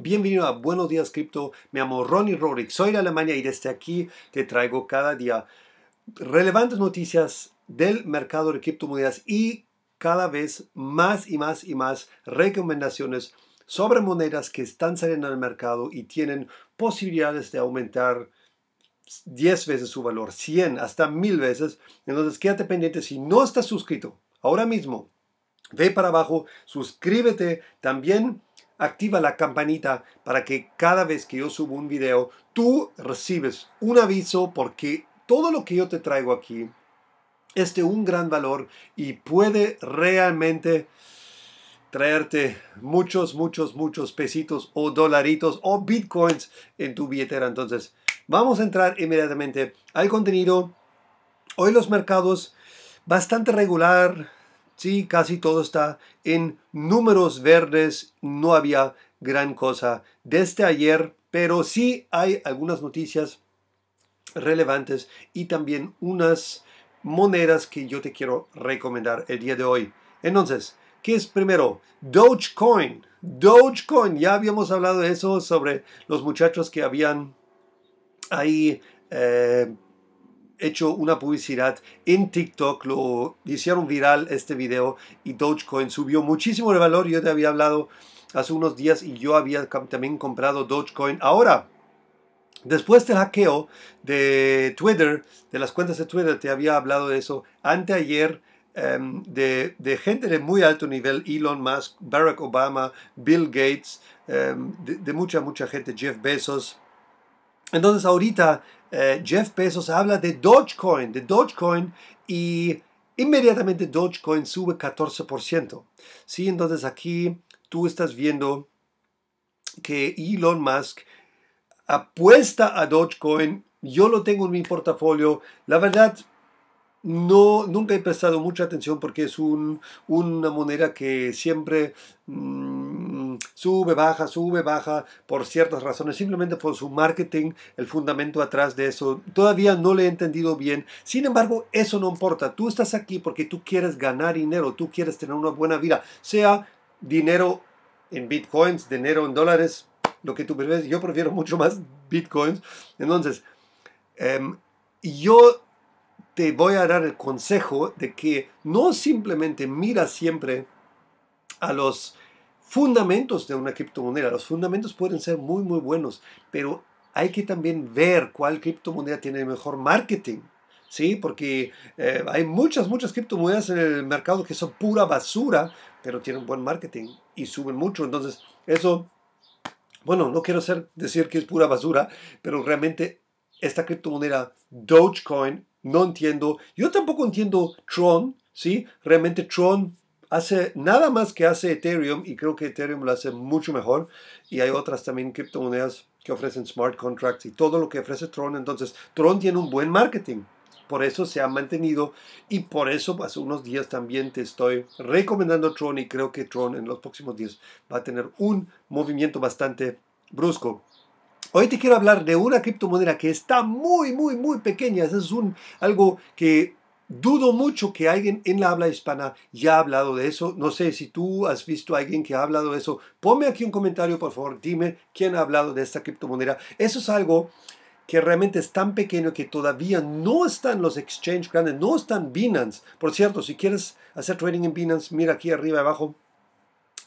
Bienvenido a Buenos Días Cripto. Me llamo Ronnie Rorick, soy de Alemania y desde aquí te traigo cada día relevantes noticias del mercado de criptomonedas y cada vez más y más y más recomendaciones sobre monedas que están saliendo al mercado y tienen posibilidades de aumentar 10 veces su valor, 100 hasta 1000 veces. Entonces quédate pendiente si no estás suscrito ahora mismo. Ve para abajo, suscríbete también activa la campanita para que cada vez que yo subo un video, tú recibes un aviso porque todo lo que yo te traigo aquí es de un gran valor y puede realmente traerte muchos, muchos, muchos pesitos o dolaritos o bitcoins en tu billetera. Entonces, vamos a entrar inmediatamente al contenido. Hoy los mercados bastante regular, Sí, casi todo está en números verdes. No había gran cosa desde ayer, pero sí hay algunas noticias relevantes y también unas monedas que yo te quiero recomendar el día de hoy. Entonces, ¿qué es primero? Dogecoin. Dogecoin, ya habíamos hablado de eso sobre los muchachos que habían ahí eh, hecho una publicidad en TikTok, lo hicieron viral este video y Dogecoin subió muchísimo de valor. Yo te había hablado hace unos días y yo había también comprado Dogecoin. Ahora, después del hackeo de Twitter, de las cuentas de Twitter, te había hablado de eso anteayer. Em, de, de, gente de muy alto nivel, Elon Musk, Barack Obama, Bill Gates, em, de, de mucha, mucha gente, Jeff Bezos, entonces ahorita eh, Jeff Bezos habla de Dogecoin, de Dogecoin y inmediatamente Dogecoin sube 14%. ¿sí? Entonces aquí tú estás viendo que Elon Musk apuesta a Dogecoin. Yo lo tengo en mi portafolio. La verdad, no, nunca he prestado mucha atención porque es un, una moneda que siempre... Mm, sube, baja, sube, baja, por ciertas razones, simplemente por su marketing, el fundamento atrás de eso. Todavía no le he entendido bien. Sin embargo, eso no importa. Tú estás aquí porque tú quieres ganar dinero, tú quieres tener una buena vida, sea dinero en bitcoins, dinero en dólares, lo que tú prefieras. Yo prefiero mucho más bitcoins. Entonces, em, yo te voy a dar el consejo de que no simplemente mira siempre a los fundamentos de una criptomoneda. Los fundamentos pueden ser muy, muy buenos, pero hay que también ver cuál criptomoneda tiene mejor marketing. ¿sí? Porque eh, hay muchas, muchas criptomonedas en el mercado que son pura basura, pero tienen buen marketing y suben mucho. Entonces, eso, bueno, no quiero ser, decir que es pura basura, pero realmente esta criptomoneda Dogecoin, no entiendo. Yo tampoco entiendo Tron, ¿sí? Realmente Tron hace nada más que hace Ethereum y creo que Ethereum lo hace mucho mejor y hay otras también criptomonedas que ofrecen smart contracts y todo lo que ofrece Tron. Entonces, Tron tiene un buen marketing. Por eso se ha mantenido y por eso hace unos días también te estoy recomendando Tron y creo que Tron en los próximos días va a tener un movimiento bastante brusco. Hoy te quiero hablar de una criptomoneda que está muy, muy, muy pequeña. Es un, algo que Dudo mucho que alguien en la habla hispana ya ha hablado de eso. No sé si tú has visto a alguien que ha hablado de eso. Ponme aquí un comentario, por favor. Dime quién ha hablado de esta criptomoneda. Eso es algo que realmente es tan pequeño que todavía no están los exchanges grandes, no están Binance. Por cierto, si quieres hacer trading en Binance, mira aquí arriba y abajo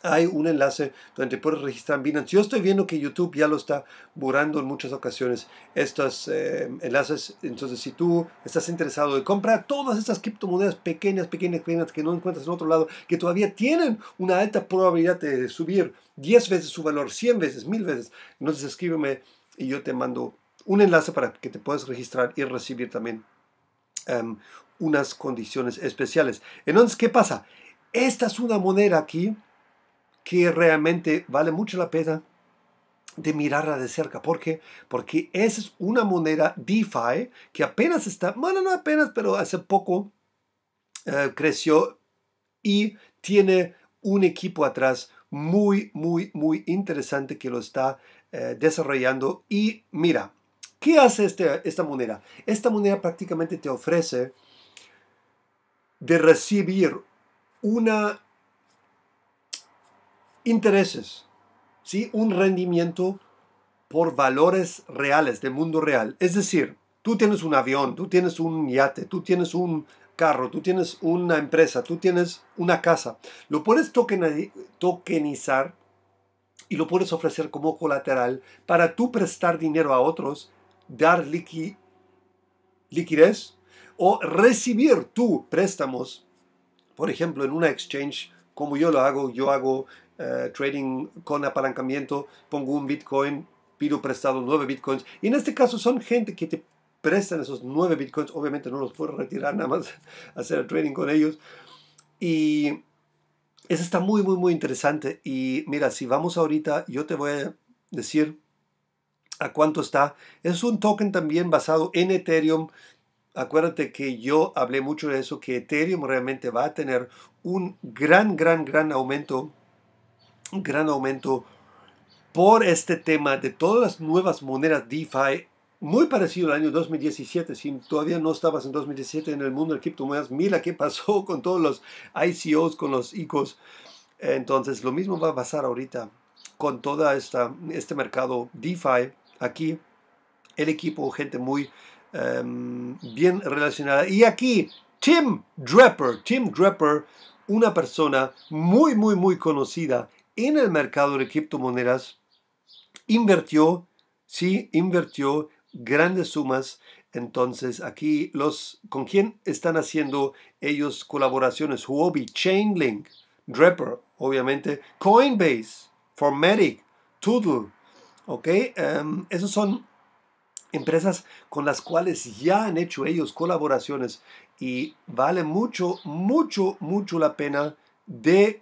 hay un enlace donde puedes registrar en Binance. Yo estoy viendo que YouTube ya lo está borrando en muchas ocasiones estos eh, enlaces. Entonces, si tú estás interesado en comprar todas estas criptomonedas pequeñas, pequeñas, pequeñas que no encuentras en otro lado, que todavía tienen una alta probabilidad de subir 10 veces su valor, 100 veces, 1000 veces, entonces escríbeme y yo te mando un enlace para que te puedas registrar y recibir también em, unas condiciones especiales. Entonces, ¿qué pasa? Esta es una moneda aquí que realmente vale mucho la pena de mirarla de cerca. ¿Por qué? Porque es una moneda DeFi que apenas está, bueno, no apenas, pero hace poco eh, creció y tiene un equipo atrás muy, muy, muy interesante que lo está eh, desarrollando. Y mira, ¿qué hace este, esta moneda? Esta moneda prácticamente te ofrece de recibir una intereses, ¿sí? un rendimiento por valores reales del mundo real. Es decir, tú tienes un avión, tú tienes un yate, tú tienes un carro, tú tienes una empresa, tú tienes una casa. Lo puedes tokenizar y lo puedes ofrecer como colateral para tú prestar dinero a otros, dar liqui liquidez o recibir tú préstamos, por ejemplo, en una exchange como yo lo hago, yo hago eh, trading con apalancamiento, pongo un Bitcoin, pido prestado nueve Bitcoins. Y en este caso son gente que te prestan esos nueve Bitcoins, obviamente no los puedo retirar nada más, hacer el trading con ellos. Y eso está muy, muy, muy interesante. Y mira, si vamos ahorita, yo te voy a decir a cuánto está. Es un token también basado en Ethereum. Acuérdate que yo hablé mucho de eso, que Ethereum realmente va a tener un gran, gran, gran aumento un gran aumento por este tema de todas las nuevas monedas DeFi, muy parecido al año 2017. Si todavía no estabas en 2017 en el mundo de criptomonedas, mira qué pasó con todos los ICOs, con los ICOs. Entonces, lo mismo va a pasar ahorita con todo este mercado DeFi aquí. El equipo, gente muy em, bien relacionada. Y aquí, Tim Draper. Tim Draper, una persona muy, muy, muy conocida en el mercado de criptomonedas invirtió, sí, invirtió grandes sumas. Entonces aquí los, ¿con quién están haciendo ellos colaboraciones? Huobi, Chainlink, Draper, obviamente, Coinbase, Formatic, Toodle, ¿ok? Em, esos son empresas con las cuales ya han hecho ellos colaboraciones y vale mucho, mucho, mucho la pena de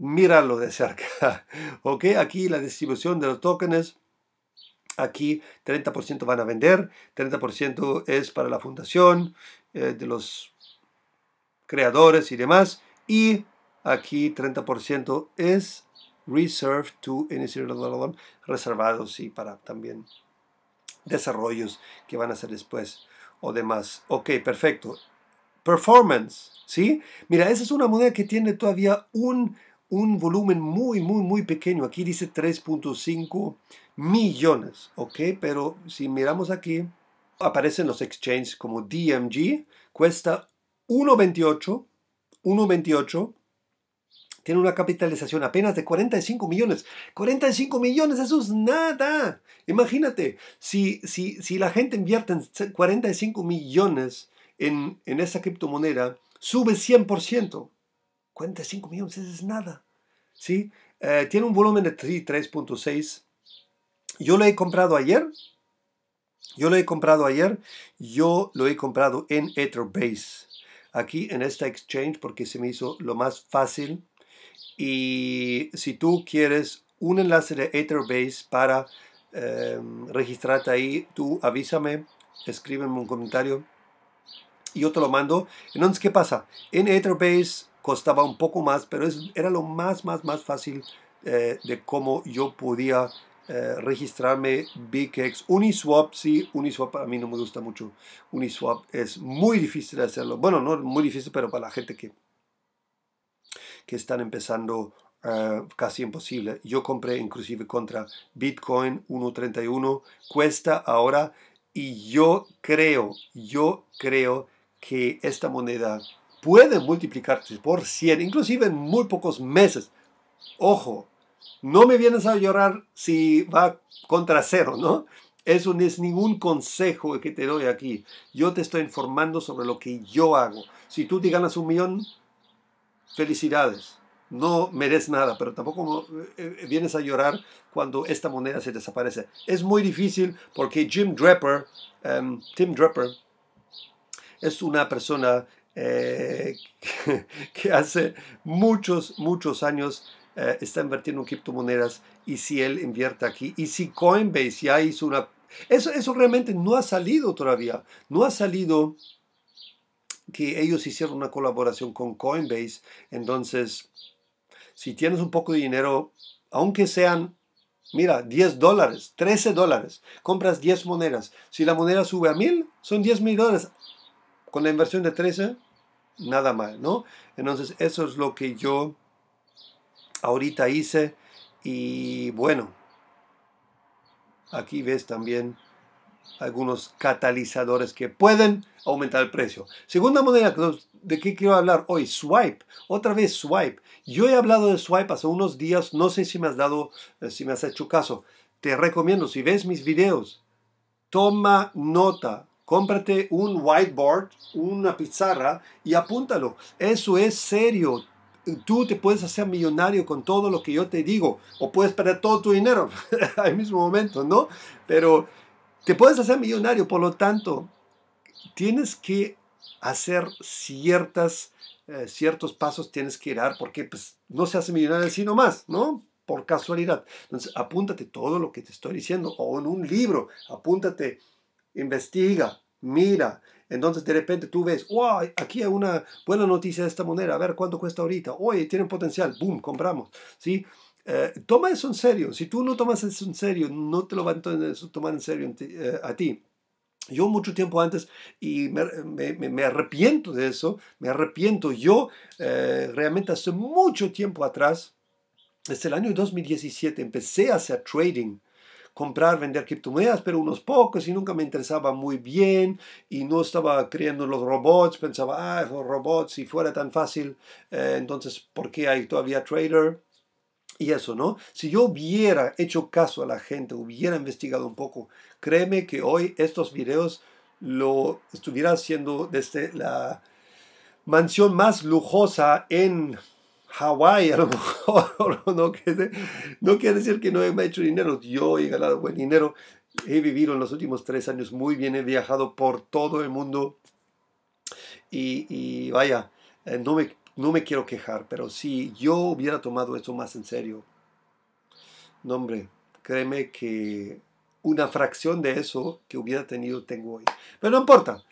míralo de cerca. ¿Ok? Aquí la distribución de los tokens. Aquí 30% van a vender, 30% es para la fundación eh, de los creadores y demás. Y aquí 30% es reserved to reservados sí, y para también desarrollos que van a hacer después o demás. Ok, perfecto. Performance, ¿sí? Mira, esa es una moneda que tiene todavía un un volumen muy, muy, muy pequeño. Aquí dice 3.5 millones, ¿ok? Pero si miramos aquí, aparecen los exchanges como DMG, cuesta 1.28, 1.28, tiene una capitalización apenas de 45 millones. 45 millones, eso es nada. Imagínate, si, si la gente invierte 45 millones en, en esa criptomoneda, sube 100%. 45 millones es nada. ¿sí? Eh, tiene un volumen de 3.6. Yo lo he comprado ayer. Yo lo he comprado ayer. Yo lo he comprado en Etherbase. Aquí en esta exchange porque se me hizo lo más fácil. Y si tú quieres un enlace de Etherbase para em, registrarte ahí, tú avísame, escríbeme un comentario y yo te lo mando. Entonces, ¿qué pasa? En Etherbase costaba un poco más, pero era lo más, más, más fácil eh, de cómo yo podía eh, registrarme BKEX. Uniswap, sí, Uniswap a mí no me gusta mucho. Uniswap es muy difícil de hacerlo. Bueno, no muy difícil, pero para la gente que, que están empezando eh, casi imposible. Yo compré inclusive contra Bitcoin 1.31, cuesta ahora y yo creo, yo creo que esta moneda puede multiplicarse por 100, inclusive en muy pocos meses. Ojo, no me vienes a llorar si va contra cero, ¿no? Eso no es ningún consejo que te doy aquí. Yo te estoy informando sobre lo que yo hago. Si tú te ganas un millón, felicidades. No mereces nada, pero tampoco eh, eh, vienes a llorar cuando esta moneda se desaparece. Es muy difícil porque Jim Draper, em, Tim Draper, es una persona eh, que, hace muchos, muchos años eh, está invirtiendo en criptomonedas y si él invierte aquí y si Coinbase ya hizo una... Eso, eso realmente no ha salido todavía, no ha salido que ellos hicieron una colaboración con Coinbase, entonces si tienes un poco de dinero, aunque sean Mira, 10 dólares, 13 dólares. Compras 10 monedas. Si la moneda sube a 1000, son 10 mil dólares. Con la inversión de 13, nada mal, ¿no? Entonces eso es lo que yo ahorita hice y bueno, aquí ves también algunos catalizadores que pueden aumentar el precio. Segunda moneda de qué quiero hablar hoy, Swipe. Otra vez Swipe. Yo he hablado de Swipe hace unos días, no sé si me has dado, eh, si me has hecho caso. Te recomiendo, si ves mis videos, toma nota, Cómprate un whiteboard, una pizarra y apúntalo. Eso es serio. Tú te puedes hacer millonario con todo lo que yo te digo. O puedes perder todo tu dinero al mismo momento, ¿no? Pero te puedes hacer millonario. Por lo tanto, tienes que hacer ciertas, eh, ciertos pasos, tienes que dar, porque pues, no se hace millonario así nomás, ¿no? Por casualidad. Entonces, apúntate todo lo que te estoy diciendo. O en un libro, apúntate investiga, mira. Entonces de repente tú ves, wow, aquí hay una buena noticia de esta moneda, a ver cuánto cuesta ahorita. Oye, tiene potencial, boom, compramos. ¿Sí? Eh, toma eso en serio. Si tú no tomas eso en serio, no te lo van a tomar en serio eh, a ti. Yo mucho tiempo antes, y me, arrepiento de eso, me arrepiento. Yo eh, realmente hace mucho tiempo atrás, desde el año 2017, empecé a hacer trading comprar, vender criptomonedas, pero unos pocos y nunca me interesaba muy bien y no estaba creyendo los robots, pensaba, ah, esos robots, si fuera tan fácil, eh, entonces, ¿por qué hay todavía trader? Y eso, ¿no? Si yo hubiera hecho caso a la gente, hubiera investigado un poco, créeme que hoy estos videos lo estuviera haciendo desde la mansión más lujosa en Hawái a lo mejor, no, quiere, decir que no he hecho dinero, yo he ganado buen dinero, he vivido en los últimos tres años muy bien, he viajado por todo el mundo y, vaya, eh, no me, no me quiero quejar, pero si yo hubiera tomado eso más en serio, no hombre, créeme que una fracción de eso que hubiera tenido tengo hoy. Pero no importa,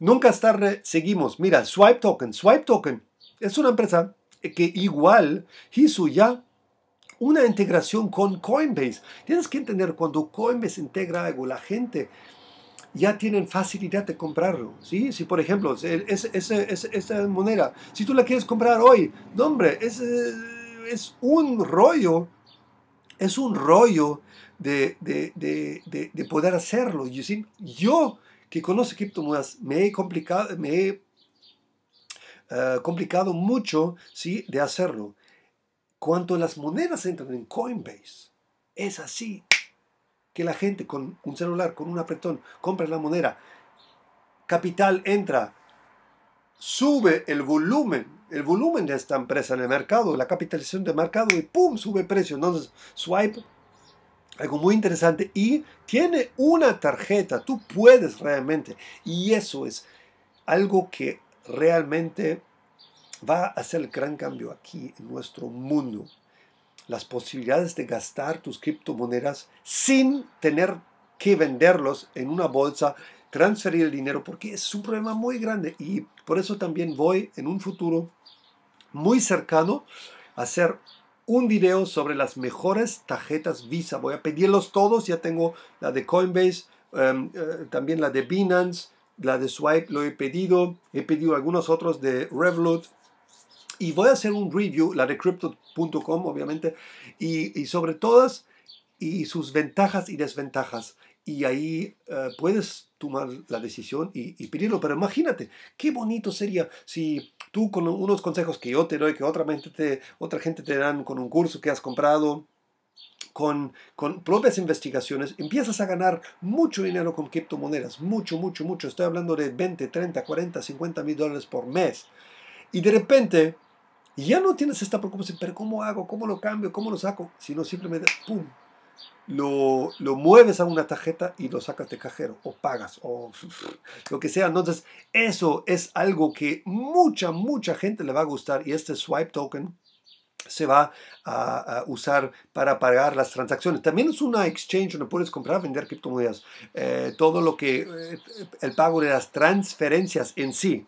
nunca es tarde, seguimos. Mira, Swipe Token, Swipe Token es una empresa eh, que igual hizo ya una integración con Coinbase. Tienes que entender, cuando Coinbase integra algo, la gente ya tienen facilidad de comprarlo. ¿sí? Si, por ejemplo, esa, moneda, si tú la quieres comprar hoy, no, hombre, es, un rollo, es un rollo de, poder hacerlo. ¿sí? Yo que conozco criptomonedas, me he complicado, me he eh, complicado mucho ¿sí? de hacerlo. Cuando las monedas entran en Coinbase, es así que la gente con un celular, con un apretón, compra la moneda, capital entra, sube el volumen, el volumen de esta empresa en el mercado, la capitalización de mercado y ¡pum! sube el precio. Entonces, swipe, algo muy interesante y tiene una tarjeta, tú puedes realmente. Y eso es algo que realmente va a hacer el gran cambio aquí en nuestro mundo. Las posibilidades de gastar tus criptomonedas sin tener que venderlos en una bolsa, transferir el dinero, porque es un problema muy grande. Y por eso también voy en un futuro muy cercano a hacer un video sobre las mejores tarjetas Visa. Voy a pedirlos todos. Ya tengo la de Coinbase, em, eh, también la de Binance, la de Swipe lo he pedido, he pedido algunos otros de Revolut. Y voy a hacer un review, la de crypto.com obviamente, y, y, sobre todas y sus ventajas y desventajas. Y ahí eh, puedes tomar la decisión y, y, pedirlo. Pero imagínate, qué bonito sería si tú con unos consejos que yo te doy, que otra gente te, otra gente te dan con un curso que has comprado, con, propias investigaciones, empiezas a ganar mucho dinero con criptomonedas, mucho, mucho, mucho. Estoy hablando de 20, 30, 40, 50 mil dólares por mes. Y de repente ya no tienes esta preocupación, pero ¿cómo hago? ¿Cómo lo cambio? ¿Cómo lo saco? Sino simplemente, ¡pum! Lo, lo, mueves a una tarjeta y lo sacas de cajero o pagas o lo que sea. Entonces, eso es algo que mucha, mucha gente le va a gustar y este swipe token se va a, usar para pagar las transacciones. También es una exchange donde puedes comprar, vender criptomonedas. Eh, todo lo que, eh, el pago de las transferencias en sí,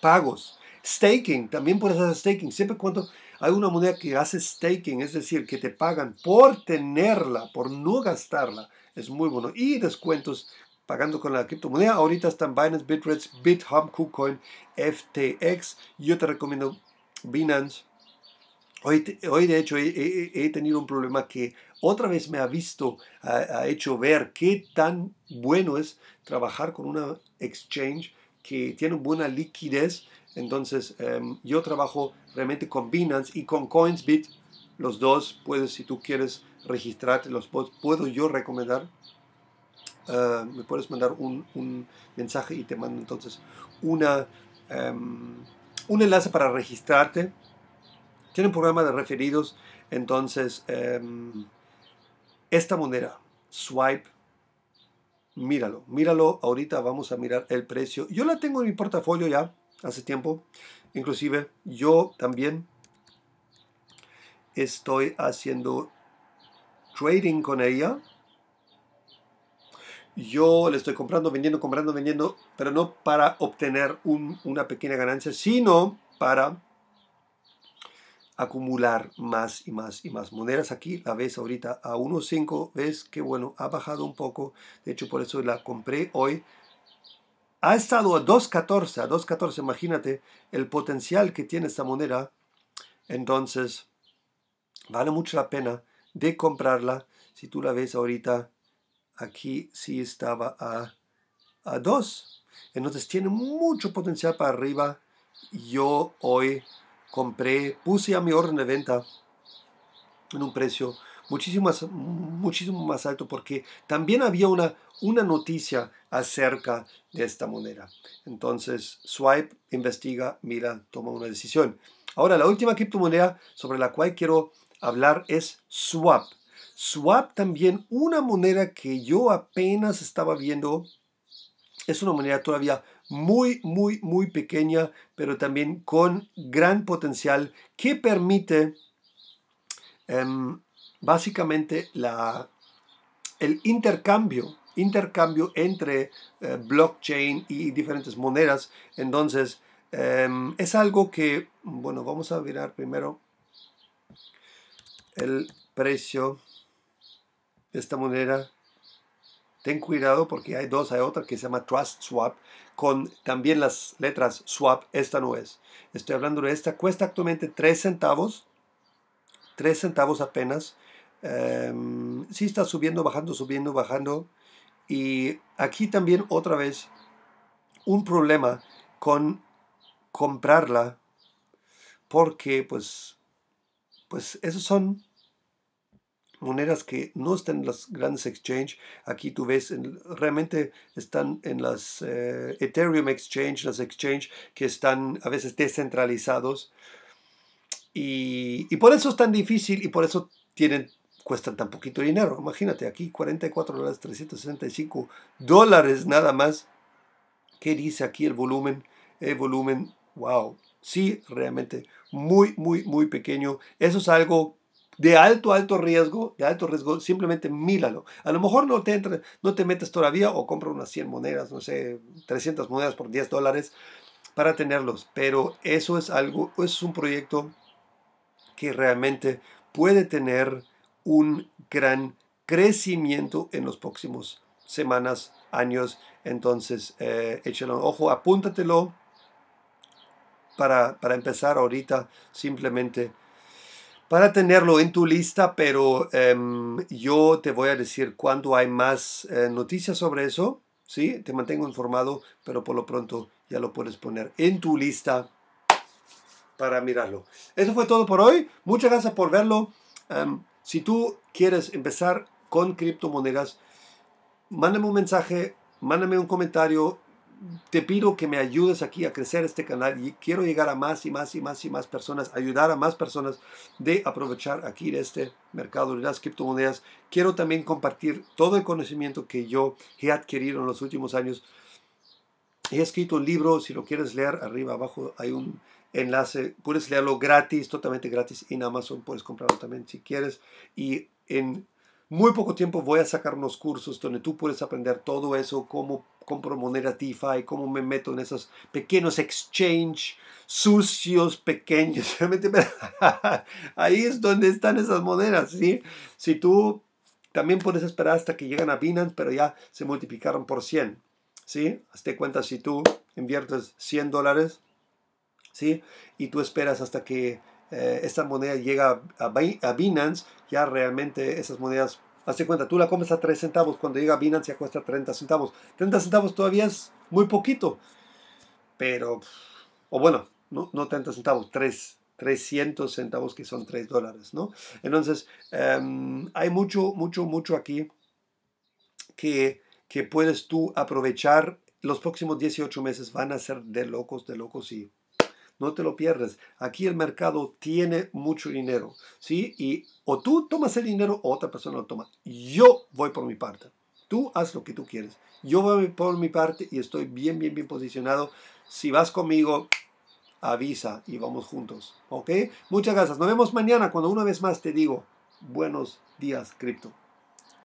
pagos, staking, también puedes hacer staking. Siempre cuando hay una moneda que hace staking, es decir, que te pagan por tenerla, por no gastarla, es muy bueno. Y descuentos pagando con la criptomoneda. Ahorita están Binance, Bitrate, BitHub, KuCoin, FTX. Yo te recomiendo Binance Hoy, hoy de hecho, he, tenido un problema que otra vez me ha visto, ha, hecho ver qué tan bueno es trabajar con una exchange que tiene buena liquidez. Entonces, em, yo trabajo realmente con Binance y con Coinsbit. Los dos, puedes, si tú quieres registrarte, los puedo yo recomendar. Ah, me puedes mandar un, mensaje y te mando entonces una, em, un enlace para registrarte tienen programa de referidos, entonces em, esta moneda, Swipe, míralo, míralo, ahorita vamos a mirar el precio. Yo la tengo en mi portafolio ya hace tiempo, inclusive yo también estoy haciendo trading con ella. Yo le estoy comprando, vendiendo, comprando, vendiendo, pero no para obtener una pequeña ganancia, sino para acumular más y más y más monedas. Aquí la ves ahorita a 1.5, ves que bueno, ha bajado un poco, de hecho por eso la compré hoy. Ha estado a 2.14, a 2.14, imagínate el potencial que tiene esta moneda. Entonces, vale mucho la pena de comprarla. Si tú la ves ahorita, aquí sí estaba a, a 2. Entonces tiene mucho potencial para arriba. Yo hoy compré, puse a mi orden de venta en un precio muchísimo más, muchísimo más alto porque también había una, una noticia acerca de esta moneda. Entonces, swipe, investiga, mira, toma una decisión. Ahora, la última criptomoneda sobre la cual quiero hablar es Swap. Swap también, una moneda que yo apenas estaba viendo, es una moneda todavía muy, muy, muy pequeña, pero también con gran potencial que permite em, básicamente la, el intercambio intercambio entre eh, blockchain y diferentes monedas. Entonces, em, es algo que, bueno, vamos a mirar primero el precio de esta moneda ten cuidado porque hay dos, hay otra que se llama Trust Swap, con también las letras swap, esta no es. Estoy hablando de esta, cuesta actualmente 3 centavos, 3 centavos apenas. Em, sí está subiendo, bajando, subiendo, bajando. Y aquí también otra vez un problema con comprarla porque pues, pues esos son monedas que no están en las grandes exchanges. Aquí tú ves, realmente están en las eh, Ethereum Exchange, las exchanges que están a veces descentralizados. Y, por eso es tan difícil y por eso tienen, cuestan tan poquito dinero. Imagínate, aquí 44 dólares, 365 dólares nada más. ¿Qué dice aquí el volumen? El volumen, wow, sí, realmente muy, muy, muy pequeño. Eso es algo de alto, alto riesgo, de alto riesgo, simplemente míralo. A lo mejor no te, no te metes todavía o compra unas 100 monedas, no sé, 300 monedas por 10 dólares para tenerlos, pero eso es algo, es un proyecto que realmente puede tener un gran crecimiento en los próximos semanas, años. Entonces, eh, un ojo, apúntatelo para, para empezar ahorita simplemente para tenerlo en tu lista, pero em, yo te voy a decir cuando hay más eh, noticias sobre eso. Sí, te mantengo informado, pero por lo pronto ya lo puedes poner en tu lista para mirarlo. Eso fue todo por hoy. Muchas gracias por verlo. Em, si tú quieres empezar con criptomonedas, mándame un mensaje, mándame un comentario te pido que me ayudes aquí a crecer este canal y quiero llegar a más y más y más y más personas, ayudar a más personas de aprovechar aquí de este mercado de las criptomonedas. Quiero también compartir todo el conocimiento que yo he adquirido en los últimos años. He escrito un libro, si lo quieres leer, arriba abajo hay un enlace, puedes leerlo gratis, totalmente gratis en Amazon, puedes comprarlo también si quieres. Y en muy poco tiempo voy a sacar unos cursos donde tú puedes aprender todo eso, cómo compro monedas DeFi, cómo me meto en esos pequeños exchange sucios, pequeños. Ahí es donde están esas monedas, ¿sí? Si tú también puedes esperar hasta que llegan a Binance, pero ya se multiplicaron por 100, ¿sí? Hazte cuenta si tú inviertes 100 dólares, ¿sí? Y tú esperas hasta que eh, esta moneda llega a Binance, ya realmente esas monedas Hazte cuenta, tú la comes a 3 centavos, cuando llega Binance ya cuesta 30 centavos. 30 centavos todavía es muy poquito, pero, o bueno, no, 30 centavos, 300 centavos que son 3 dólares, ¿no? Entonces, em, hay mucho, mucho, mucho aquí que puedes tú aprovechar. Los próximos 18 meses van a ser de locos, de locos y no te lo pierdes. Aquí el mercado tiene mucho dinero, ¿sí? Y o tú tomas el dinero o otra persona lo toma. Yo voy por mi parte. Tú haz lo que tú quieres. Yo voy por mi parte y estoy bien, bien, bien posicionado. Si vas conmigo, avisa y vamos juntos. ¿Ok? Muchas gracias. Nos vemos mañana cuando una vez más te digo, buenos días, cripto.